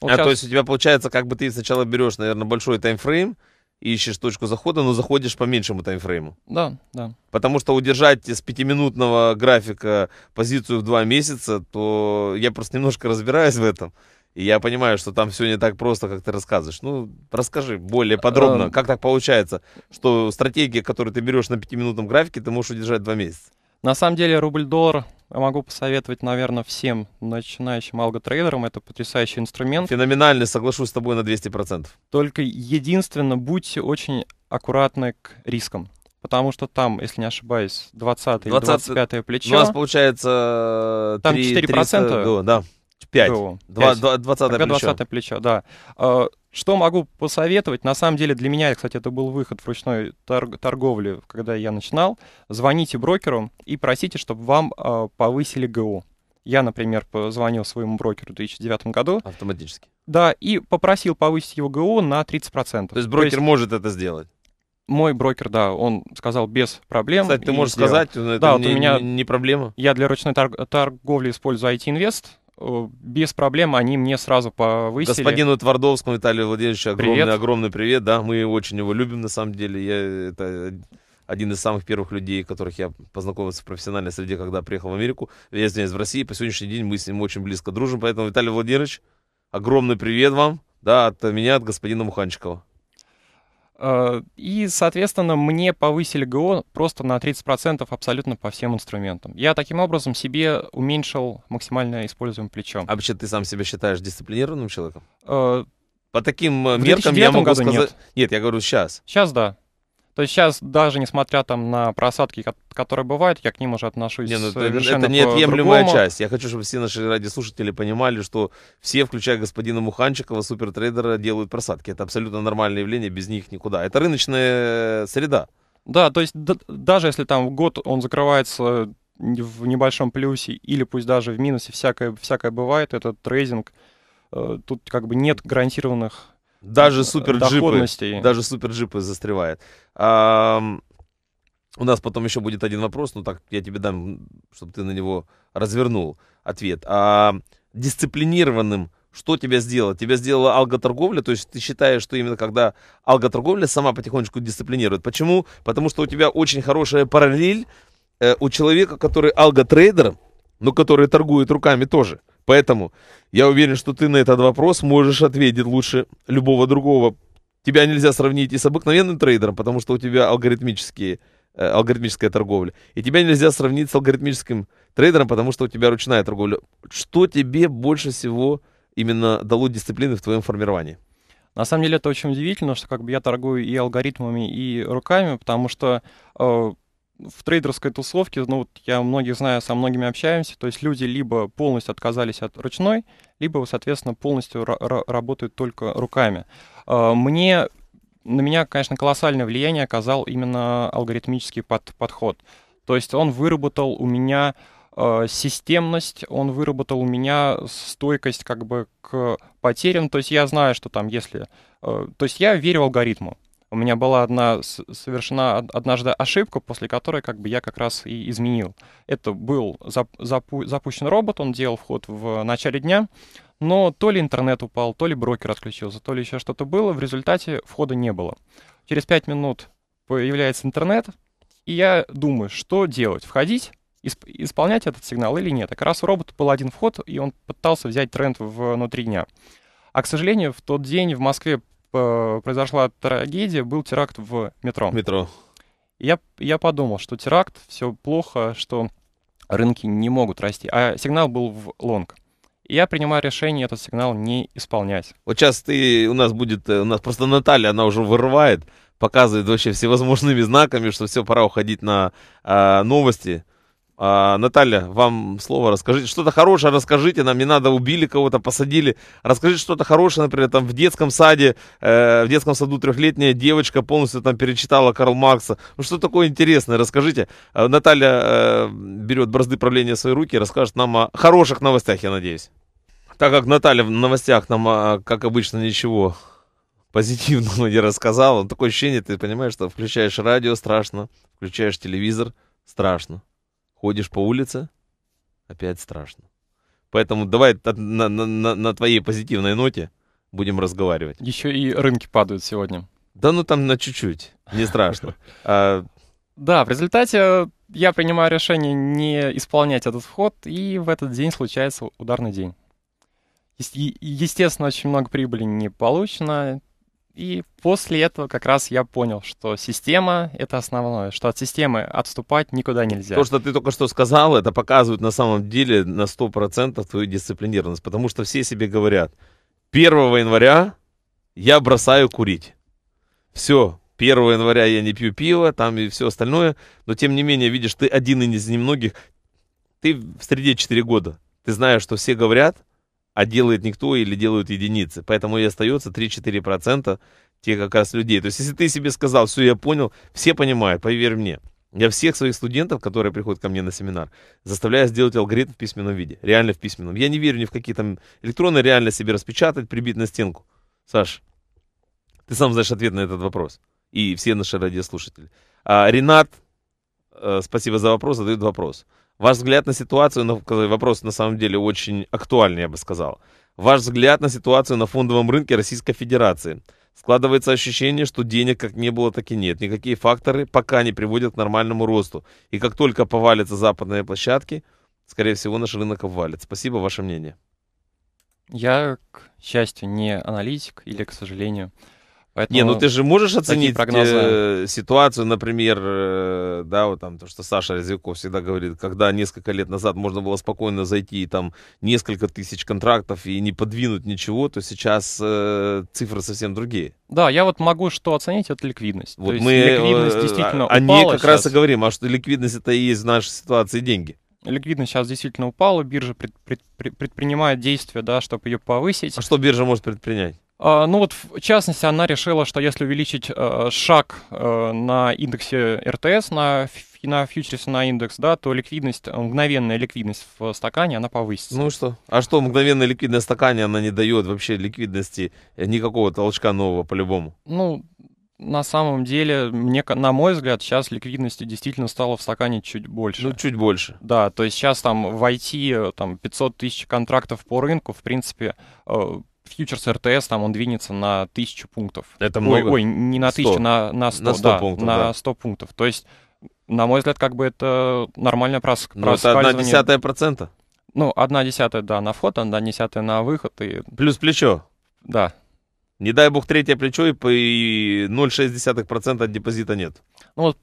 Вот ну, а, сейчас... то есть у тебя получается, как бы ты сначала берешь, наверное, большой таймфрейм, ищешь точку захода, но заходишь по меньшему таймфрейму. Да, да. Потому что удержать с пятиминутного графика позицию в два месяца, то я просто немножко разбираюсь в этом. И я понимаю, что там все не так просто, как ты рассказываешь. Ну, расскажи более подробно, эм. как так получается, что стратегия, которую ты берешь на пятиминутном графике, ты можешь удержать два месяца. На самом деле рубль-доллар Я могу посоветовать, наверное, всем начинающим алготрейдерам. Это потрясающий инструмент. Феноменальный, соглашусь с тобой на 200%. Только единственное, будьте очень аккуратны к рискам. Потому что там, если не ошибаюсь, 20 или 25 плечо. У нас получается 3, э, там 4%. 300, да, 5. 5. 20 плечо. 20 плечо, да. А, что могу посоветовать? На самом деле для меня, кстати, это был выход в ручной торг- торговле, когда я начинал. Звоните брокеру и просите, чтобы вам э, повысили ГУ. Я, например, позвонил своему брокеру в 2009 году. Автоматически. Да, и попросил повысить его ГУ на 30%. То есть брокер То есть... может это сделать? мой брокер, да, он сказал без проблем. Кстати, ты можешь сделал. сказать, это да, не, вот у меня, не проблема. Я для ручной торг- торговли использую IT Invest, Э, без проблем они мне сразу повысили. Господину Твардовскому Виталию Владимировичу огромный, привет. огромный привет. Да, мы очень его любим на самом деле. Я, это один из самых первых людей, которых я познакомился в профессиональной среде, когда приехал в Америку. Я здесь в России, по сегодняшний день мы с ним очень близко дружим. Поэтому, Виталий Владимирович, огромный привет вам, да, от меня, от господина Муханчикова. Э, и, соответственно, мне повысили ГО просто на 30% абсолютно по всем инструментам. Я таким образом себе уменьшил максимально используемое плечо. А вообще ты сам себя считаешь дисциплинированным человеком? Э, по таким э, меркам я могу сказать... Нет. нет, я говорю сейчас. Сейчас да. То есть сейчас даже несмотря там на просадки, которые бывают, я к ним уже отношусь не, ну, совершенно Это неотъемлемая по часть. Я хочу, чтобы все наши радиослушатели понимали, что все, включая господина Муханчикова, супертрейдера, делают просадки. Это абсолютно нормальное явление, без них никуда. Это рыночная э, среда. Да, то есть да, даже если там в год он закрывается э, в небольшом плюсе или пусть даже в минусе, всякое, всякое бывает, этот трейдинг, э, тут как бы нет гарантированных даже супер джипы даже супер джипы застревает. А, у нас потом еще будет один вопрос, но так я тебе дам, чтобы ты на него развернул ответ. А дисциплинированным что тебя сделало? Тебя сделала алготорговля, то есть ты считаешь, что именно когда алготорговля сама потихонечку дисциплинирует. Почему? Потому что у тебя очень хорошая параллель э, у человека, который алготрейдер, но который торгует руками тоже. Поэтому я уверен, что ты на этот вопрос можешь ответить лучше любого другого. Тебя нельзя сравнить и с обыкновенным трейдером, потому что у тебя алгоритмические, э, алгоритмическая торговля. И тебя нельзя сравнить с алгоритмическим трейдером, потому что у тебя ручная торговля. Что тебе больше всего именно дало дисциплины в твоем формировании? На самом деле это очень удивительно, что как бы я торгую и алгоритмами, и руками, потому что э, в трейдерской тусовке, ну, вот я многих знаю, со многими общаемся, то есть люди либо полностью отказались от ручной, либо, соответственно, полностью работают только руками. А, мне, на меня, конечно, колоссальное влияние оказал именно алгоритмический под подход. То есть он выработал у меня а, системность, он выработал у меня стойкость как бы к потерям. То есть я знаю, что там, если... А, то есть я верю алгоритму у меня была одна совершена однажды ошибка, после которой как бы я как раз и изменил. Это был запу запущен робот, он делал вход в э, начале дня, но то ли интернет упал, то ли брокер отключился, то ли еще что-то было, в результате входа не было. Через 5 минут появляется интернет, и я думаю, что делать, входить, исп исполнять этот сигнал или нет. А как раз у робота был один вход, и он пытался взять тренд внутри дня. А, к сожалению, в тот день в Москве Э, произошла трагедия, был теракт в метро. Метро. Я, я подумал, что теракт, все плохо, что рынки не могут расти. А сигнал был в лонг. И я принимаю решение этот сигнал не исполнять. Вот сейчас ты у нас будет, э, у нас просто Наталья, она уже вырывает, показывает вообще всевозможными знаками, что все, пора уходить на э, новости. А, Наталья, вам слово расскажите. Что-то хорошее расскажите нам. Не надо убили кого-то, посадили. Расскажите что-то хорошее, например, там в детском саде, э, в детском саду трехлетняя девочка полностью там перечитала Карл Маркса. Ну что такое интересное, расскажите. А, Наталья э, берет бразды правления в свои руки и расскажет нам о хороших новостях, я надеюсь. Так как Наталья в новостях нам, а, как обычно, ничего позитивного не рассказала, такое ощущение, ты понимаешь, что включаешь радио, страшно, включаешь телевизор, страшно ходишь по улице, опять страшно. Поэтому давай на, на, на, на твоей позитивной ноте будем разговаривать. Еще и рынки падают сегодня. Да ну там на чуть-чуть, не страшно. А... Да, в результате э, я принимаю решение не исполнять этот вход, и в этот день случается ударный день. Естественно, очень много прибыли не получено, и после этого как раз я понял, что система — это основное, что от системы отступать никуда нельзя. То, что ты только что сказал, это показывает на самом деле на 100% твою дисциплинированность, потому что все себе говорят, 1 января я бросаю курить. Все, 1 января я не пью пиво, там и все остальное, но тем не менее, видишь, ты один из немногих, ты в среде 4 года, ты знаешь, что все говорят — а делает никто или делают единицы. Поэтому и остается 3-4% тех как раз людей. То есть если ты себе сказал, все, я понял, все понимают, поверь мне. Я всех своих студентов, которые приходят ко мне на семинар, заставляю сделать алгоритм в письменном виде. Реально в письменном. Я не верю ни в какие там электроны, реально себе распечатать, прибить на стенку. Саш, ты сам знаешь ответ на этот вопрос. И все наши радиослушатели. А, Ренат, э, спасибо за вопрос, задает вопрос. Ваш взгляд на ситуацию, на, э, вопрос на самом деле очень актуальный, я бы сказал. Ваш взгляд на ситуацию на фондовом рынке Российской Федерации. Складывается ощущение, что денег как не было, так и нет. Никакие факторы пока не приводят к нормальному росту. И как только повалятся западные площадки, скорее всего, наш рынок обвалит. Спасибо, ваше мнение. Я, к счастью, не аналитик или, к сожалению, Поэтому не, ну ты же можешь оценить прогнозы... Э, ситуацию, например, э, да, вот там то, что Саша Резюков всегда говорит, когда несколько лет назад можно было спокойно зайти и там несколько тысяч контрактов и не подвинуть ничего, то сейчас э, цифры совсем другие. Да, я вот могу что оценить, это ликвидность. Вот то мы, ликвидность э, действительно а, упала. Они как сейчас. раз и говорим, а что ликвидность это и есть в нашей ситуации деньги ликвидность сейчас действительно упала, биржа пред, пред, пред, предпринимает действия, да, чтобы ее повысить. А что биржа может предпринять? А, ну вот, в частности, она решила, что если увеличить э, шаг э, на индексе РТС, на, на фьючерсе на индекс, да, то ликвидность, э, мгновенная ликвидность в стакане, она повысится. Ну что? А что, мгновенная ликвидность в стакане, она не дает вообще ликвидности э, никакого толчка нового по-любому? Ну, на самом деле, мне, на мой взгляд, сейчас ликвидности действительно стало в стакане чуть больше. Ну, чуть больше. Да, то есть сейчас там войти э, там 500 тысяч контрактов по рынку, в принципе, фьючерс РТС, там он двинется на тысячу пунктов. Это много? Ой, не на тысячу, на, на 100, на 100 да, пунктов. На да. пунктов. То есть, на мой взгляд, как бы это нормальное прос... Но ну, это одна десятая процента. Ну, одна десятая, да, на вход, одна десятая на выход. И... Плюс плечо. Да. Не дай бог третье плечо и 0,6% от депозита нет. Ну вот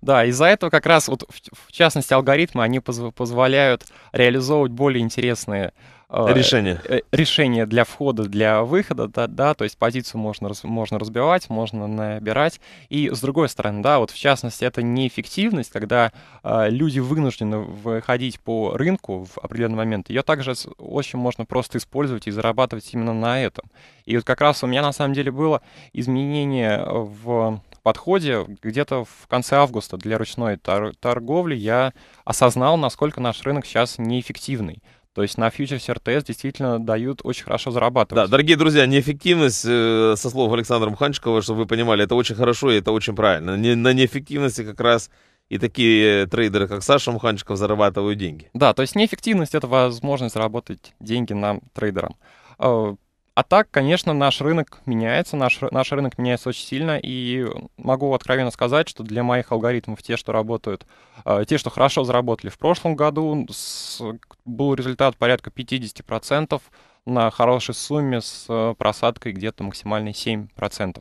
да, из-за этого как раз вот в частности алгоритмы, они позволяют реализовывать более интересные Э, решение. Э, решение для входа, для выхода, да, да, то есть позицию можно, можно разбивать, можно набирать. И с другой стороны, да, вот в частности, это неэффективность, когда э, люди вынуждены выходить по рынку в определенный момент, ее также очень можно просто использовать и зарабатывать именно на этом. И вот как раз у меня на самом деле было изменение в подходе где-то в конце августа для ручной тор- торговли я осознал, насколько наш рынок сейчас неэффективный. То есть на фьючерсе РТС действительно дают очень хорошо зарабатывать. Да, дорогие друзья, неэффективность, э, со слов Александра Муханчикова, чтобы вы понимали, это очень хорошо и это очень правильно. на неэффективности как раз и такие трейдеры, как Саша Муханчиков, зарабатывают деньги. Да, то есть неэффективность — это возможность заработать деньги нам, трейдерам. А, а так, конечно, наш рынок меняется, наш, наш рынок меняется очень сильно, и могу откровенно сказать, что для моих алгоритмов, те, что работают, э, те, что хорошо заработали в прошлом году, с, был результат порядка 50% на хорошей сумме с э, просадкой где-то максимальной 7%.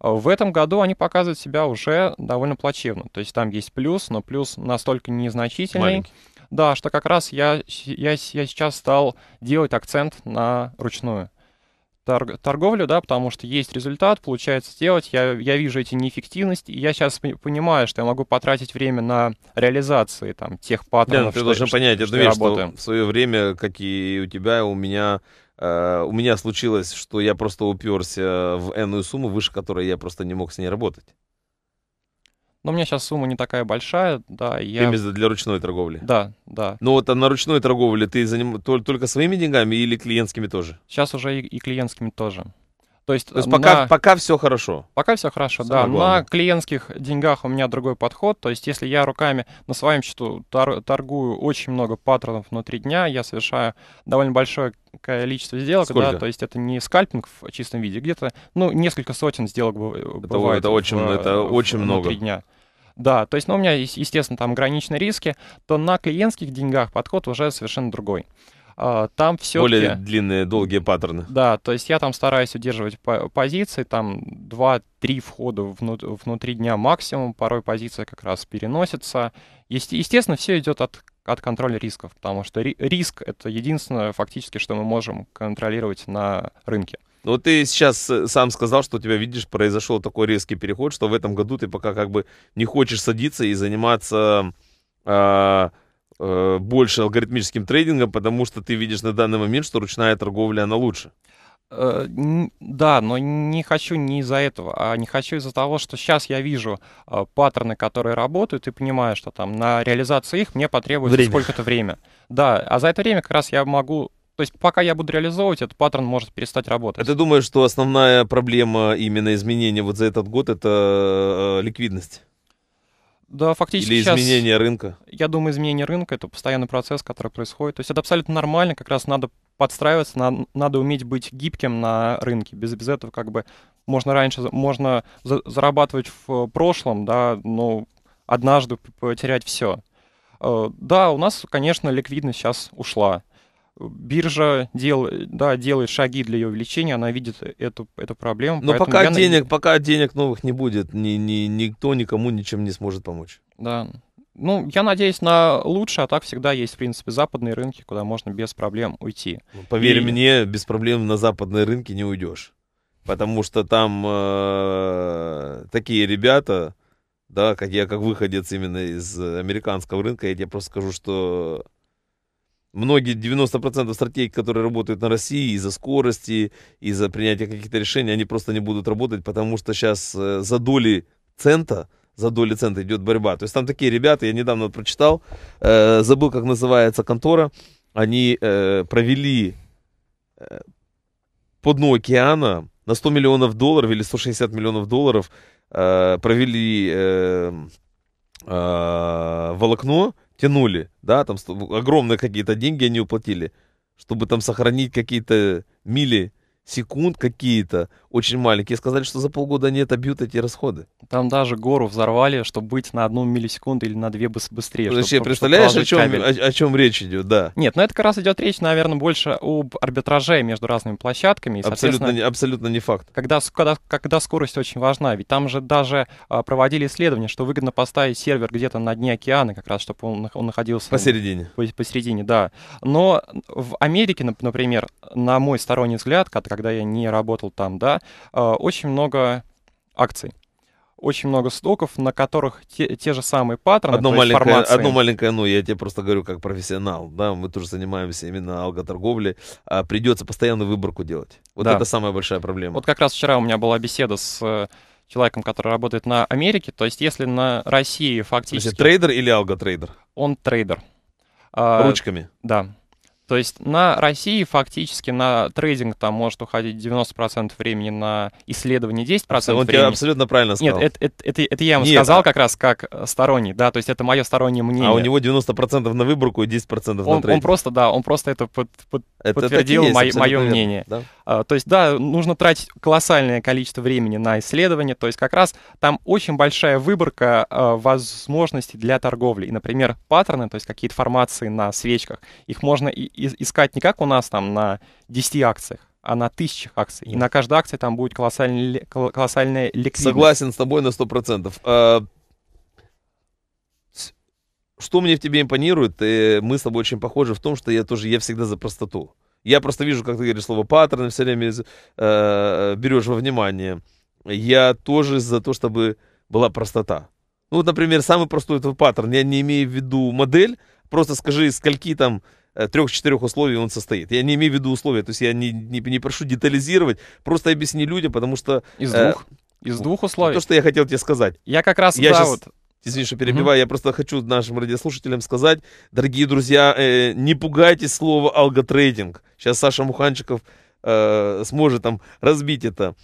В этом году они показывают себя уже довольно плачевно. То есть там есть плюс, но плюс настолько незначительный. Маленький. Да, что как раз я, я, я сейчас стал делать акцент на ручную торг, торговлю, да, потому что есть результат, получается сделать, я, я вижу эти неэффективности, и я сейчас понимаю, что я могу потратить время на реализации там тех паттернов. Да, ты что, должен что, понять, что, что, я работаю. что в свое время, какие у тебя, у меня Uh, у меня случилось, что я просто уперся в энную сумму, выше которой я просто не мог с ней работать. Но у меня сейчас сумма не такая большая, да. Я... Именно для ручной торговли? Да, да. Ну вот а на ручной торговле ты заним... только своими деньгами или клиентскими тоже? Сейчас уже и, и клиентскими тоже. То есть, То есть пока, на... пока все хорошо. Пока все хорошо, Самое да. Главное. На клиентских деньгах у меня другой подход. То есть, если я руками на своем счету торгую очень много паттернов внутри дня, я совершаю довольно большое количество сделок, Сколько? да, то есть это не скальпинг в чистом виде, где-то, ну, несколько сотен сделок бывает. Это, э, это очень, в, это очень в, много. дня. Да, то есть, ну, у меня, естественно, там ограниченные риски, то на клиентских деньгах подход уже совершенно другой. А, там все Более длинные, долгие паттерны. Да, то есть я там стараюсь удерживать позиции, там 2-3 входа внутри дня максимум, порой позиция как раз переносится. Естественно, все идет от, от контроля рисков, потому что риск — это единственное фактически, что мы можем контролировать на рынке. Вот ты сейчас э, сам сказал, что у тебя, видишь, произошел такой резкий переход, что в этом году ты пока как бы не хочешь садиться и заниматься э, Э, больше алгоритмическим трейдингом, потому что ты видишь на данный момент, что ручная торговля, она лучше. Э, да, но не хочу не из-за этого, а не хочу из-за того, что сейчас я вижу э, паттерны, которые работают, и понимаю, что там на реализацию их мне потребуется время. сколько-то время. Да, а за это время как раз я могу то есть пока я буду реализовывать, этот паттерн может перестать работать. А ты думаешь, что основная проблема именно изменения вот за этот год это ликвидность? Да, фактически Или сейчас, изменение рынка? Я думаю, изменение рынка — это постоянный процесс, который происходит. То есть это абсолютно нормально, как раз надо подстраиваться, надо, надо уметь быть гибким на рынке. Без, без этого как бы можно раньше, можно за, зарабатывать в э, прошлом, да, но однажды потерять все. Э, да, у нас, конечно, ликвидность сейчас ушла биржа дел, да, делает шаги для ее увеличения, она видит эту, эту проблему. Но пока я... денег, пока денег новых не будет, ни, ни, никто никому ничем не сможет помочь. Да. Ну, я надеюсь на лучшее, а так всегда есть, в принципе, западные рынки, куда можно без проблем уйти. Ну, поверь И... мне, без проблем на западные рынки не уйдешь. Потому что там э, такие ребята, да, как я, как выходец именно из американского рынка, я тебе просто скажу, что многие 90% стратегий, которые работают на России из-за скорости, из-за принятия каких-то решений, они просто не будут работать, потому что сейчас э, за доли цента, за доли цента идет борьба. То есть там такие ребята, я недавно прочитал, э, забыл, как называется контора, они э, провели э, по дну океана на 100 миллионов долларов или 160 миллионов долларов э, провели э, э, волокно, тянули, да, там огромные какие-то деньги они уплатили, чтобы там сохранить какие-то мили секунд какие-то, очень маленькие, сказали, что за полгода они отобьют эти расходы. Там даже гору взорвали, чтобы быть на одну миллисекунду или на две быстрее. Вообще, чтобы, представляешь, о, чем, о, о чем речь идет, да. Нет, ну это как раз идет речь, наверное, больше об арбитраже между разными площадками. И, абсолютно, не, абсолютно не факт. Когда, когда, когда скорость очень важна, ведь там же даже а, проводили исследования, что выгодно поставить сервер где-то на дне океана, как раз, чтобы он, он находился... Посередине. Посередине, да. Но в Америке, например, на мой сторонний взгляд, когда когда я не работал там, да, а, очень много акций очень много стоков, на которых те, те же самые паттерны. Одно маленькое, формации... одно маленькое, ну, я тебе просто говорю как профессионал, да, мы тоже занимаемся именно алготорговлей, а придется постоянно выборку делать. Вот да. это самая большая проблема. Вот как раз вчера у меня была беседа с э, человеком, который работает на Америке, то есть если на России фактически... Значит, трейдер или алготрейдер? Он трейдер. А, Ручками? А, да. То есть на России фактически на трейдинг там может уходить 90% времени на исследование 10%. Абсолютно, времени. абсолютно правильно сказал. Нет, это, это, это, я ему Нет, сказал а... как раз как э, сторонний, да, то есть это мое стороннее мнение. А у него 90% на выборку и 10% на трейдинг. Он просто, да, он просто это, под, под, это подтвердил это есть, мое мнение. да? а, то есть, да, нужно тратить колоссальное количество времени на исследование, то есть как раз там очень большая выборка а, возможностей для торговли. И, например, паттерны, то есть какие-то формации на свечках, их можно и искать не как у нас там на 10 акциях, а на тысячах акций. И на каждой акции там будет колоссальный колоссальная ликвидность. Согласен с тобой на 100%. А, что мне в тебе импонирует, и мы с тобой очень похожи в том, что я тоже, я всегда за простоту. Я просто вижу, как ты говоришь слово паттерны, все время э, берешь во внимание. Я тоже за то, чтобы была простота. Ну вот, например, самый простой это паттерн. Я не имею в виду модель, просто скажи, скольки там Э, трех-четырех условий он состоит. Я не имею в виду условия, то есть я не, не, не прошу детализировать, просто объясни людям, потому что... Из э, двух? Из двух условий? То, что я хотел тебе сказать. Я как раз, я да, сейчас... вот... Извини, что перебиваю, угу. я просто хочу нашим радиослушателям сказать, дорогие друзья, э, не пугайтесь слова алготрейдинг. Сейчас Саша Муханчиков э, сможет там разбить это.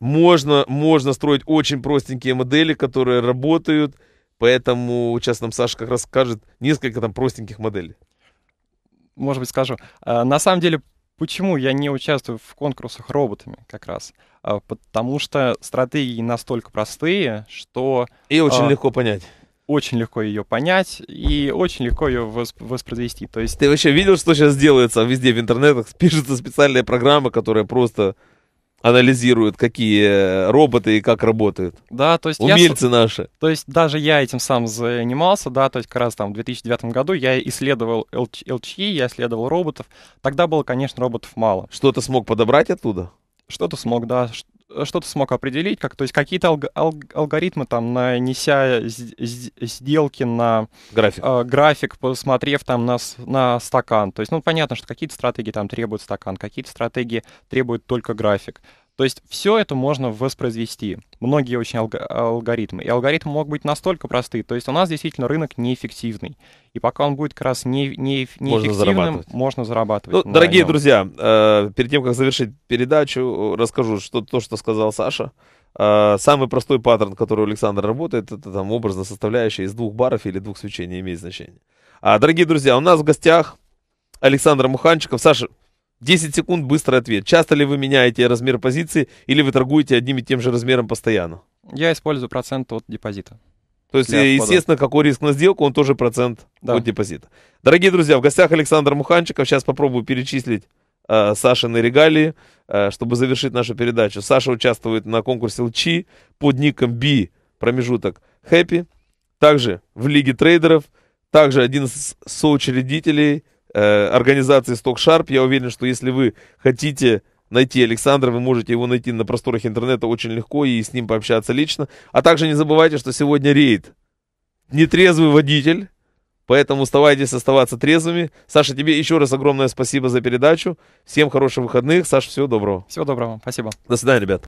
Можно, можно строить очень простенькие модели, которые работают, поэтому сейчас нам Саша как раз скажет несколько там простеньких моделей может быть, скажу. А, на самом деле, почему я не участвую в конкурсах роботами как раз? А, потому что стратегии настолько простые, что... И очень а, легко понять. Очень легко ее понять и очень легко ее восп- воспроизвести. То есть... Ты вообще видел, что сейчас делается везде в интернетах? Пишется специальная программа, которая просто анализируют, какие э, роботы и как работают. Да, то есть Умельцы я, наши. То есть даже я этим сам занимался, да, то есть как раз там в 2009 году я исследовал LCI, я исследовал роботов. Тогда было, конечно, роботов мало. Что-то смог подобрать оттуда? Что-то смог, да что-то смог определить, как, то есть какие-то алг, алг, алгоритмы там, нанеся сделки на график, э, график посмотрев там на, на стакан. То есть, ну, понятно, что какие-то стратегии там требуют стакан, какие-то стратегии требуют только график. То есть все это можно воспроизвести. Многие очень алгоритмы. И алгоритмы могут быть настолько просты. То есть у нас действительно рынок неэффективный. И пока он будет как раз не, не, неэффективным, можно зарабатывать. Можно зарабатывать ну, дорогие нем. друзья, э, перед тем, как завершить передачу, э, расскажу что, то, что сказал Саша. Э, самый простой паттерн, который у Александра работает, это там образно составляющая из двух баров или двух свечей, не имеет значения. А, дорогие друзья, у нас в гостях Александр Муханчиков. Саша, 10 секунд, быстрый ответ. Часто ли вы меняете размер позиции или вы торгуете одним и тем же размером постоянно? Я использую процент от депозита. То есть, естественно, какой риск на сделку, он тоже процент да. от депозита. Дорогие друзья, в гостях Александр Муханчиков. Сейчас попробую перечислить э, Сашины регалии, э, чтобы завершить нашу передачу. Саша участвует на конкурсе ЛЧИ под ником B, промежуток Happy. Также в Лиге трейдеров. Также один из соучредителей Э, организации Stock Sharp. Я уверен, что если вы хотите найти Александра, вы можете его найти на просторах интернета очень легко и с ним пообщаться лично. А также не забывайте, что сегодня рейд. Нетрезвый водитель. Поэтому оставайтесь оставаться трезвыми. Саша, тебе еще раз огромное спасибо за передачу. Всем хороших выходных. Саша, всего доброго. Всего доброго. Спасибо. До свидания, ребят.